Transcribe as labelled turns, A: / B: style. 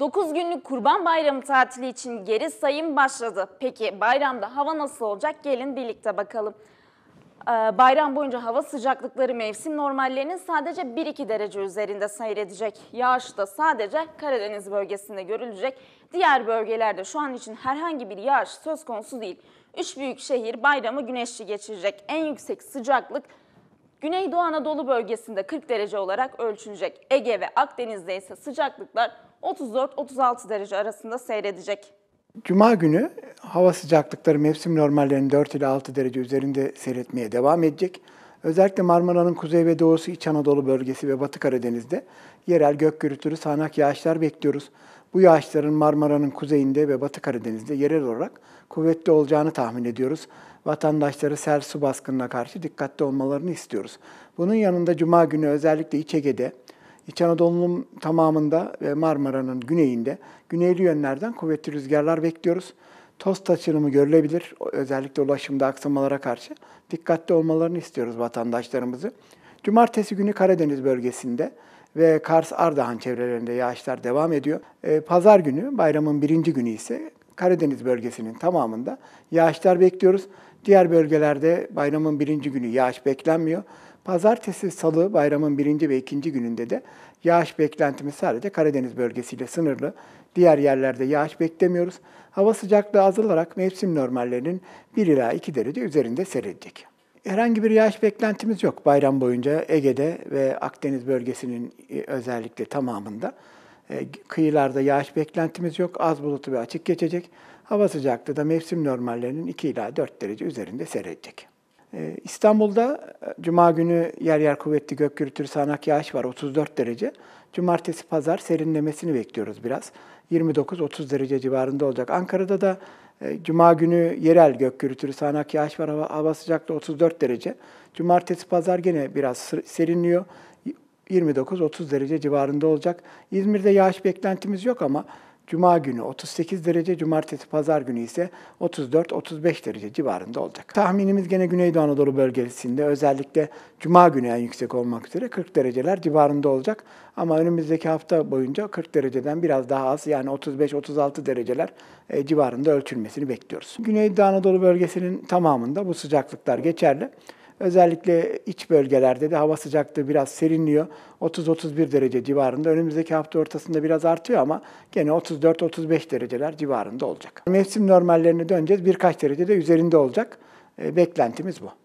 A: 9 günlük Kurban Bayramı tatili için geri sayım başladı. Peki bayramda hava nasıl olacak? Gelin birlikte bakalım. Ee, bayram boyunca hava sıcaklıkları mevsim normallerinin sadece 1-2 derece üzerinde seyredecek. Yağış da sadece Karadeniz bölgesinde görülecek. Diğer bölgelerde şu an için herhangi bir yağış söz konusu değil. Üç büyük şehir bayramı güneşli geçirecek. En yüksek sıcaklık Güneydoğu Anadolu bölgesinde 40 derece olarak ölçülecek. Ege ve Akdeniz'de ise sıcaklıklar 34-36 derece arasında seyredecek.
B: Cuma günü hava sıcaklıkları mevsim normallerinin 4 ile 6 derece üzerinde seyretmeye devam edecek. Özellikle Marmara'nın kuzey ve doğusu İç Anadolu bölgesi ve Batı Karadeniz'de yerel gök gürültülü sağanak yağışlar bekliyoruz. Bu yağışların Marmara'nın kuzeyinde ve Batı Karadeniz'de yerel olarak kuvvetli olacağını tahmin ediyoruz. Vatandaşları sel su baskınına karşı dikkatli olmalarını istiyoruz. Bunun yanında Cuma günü özellikle İç Ege'de, İç Anadolu'nun tamamında ve Marmara'nın güneyinde güneyli yönlerden kuvvetli rüzgarlar bekliyoruz. Toz taşırımı görülebilir. Özellikle ulaşımda aksamalara karşı dikkatli olmalarını istiyoruz vatandaşlarımızı. Cumartesi günü Karadeniz bölgesinde ve Kars-Ardahan çevrelerinde yağışlar devam ediyor. E, pazar günü, bayramın birinci günü ise Karadeniz bölgesinin tamamında yağışlar bekliyoruz. Diğer bölgelerde bayramın birinci günü yağış beklenmiyor. Pazartesi, salı bayramın birinci ve ikinci gününde de yağış beklentimiz sadece Karadeniz bölgesiyle sınırlı. Diğer yerlerde yağış beklemiyoruz. Hava sıcaklığı azalarak mevsim normallerinin 1 ila 2 derece üzerinde seyredecek. Herhangi bir yağış beklentimiz yok bayram boyunca Ege'de ve Akdeniz bölgesinin e, özellikle tamamında. E, kıyılarda yağış beklentimiz yok. Az bulutlu ve açık geçecek. Hava sıcaklığı da mevsim normallerinin 2 ila 4 derece üzerinde seyredecek. Ee, İstanbul'da e, cuma günü yer yer kuvvetli gök gürültülü sağanak yağış var 34 derece. Cumartesi pazar serinlemesini bekliyoruz biraz. 29-30 derece civarında olacak. Ankara'da da e, cuma günü yerel gök gürültülü sağanak yağış var hava, hava sıcaklığı 34 derece. Cumartesi pazar gene biraz serinliyor. 29-30 derece civarında olacak. İzmir'de yağış beklentimiz yok ama Cuma günü 38 derece, cumartesi pazar günü ise 34-35 derece civarında olacak. Tahminimiz gene Güneydoğu Anadolu bölgesinde özellikle cuma günü en yüksek olmak üzere 40 dereceler civarında olacak. Ama önümüzdeki hafta boyunca 40 dereceden biraz daha az yani 35-36 dereceler e, civarında ölçülmesini bekliyoruz. Güneydoğu Anadolu bölgesinin tamamında bu sıcaklıklar geçerli. Özellikle iç bölgelerde de hava sıcaklığı biraz serinliyor. 30-31 derece civarında. Önümüzdeki hafta ortasında biraz artıyor ama gene 34-35 dereceler civarında olacak. Mevsim normallerine döneceğiz. Birkaç derece de üzerinde olacak. Ee, beklentimiz bu.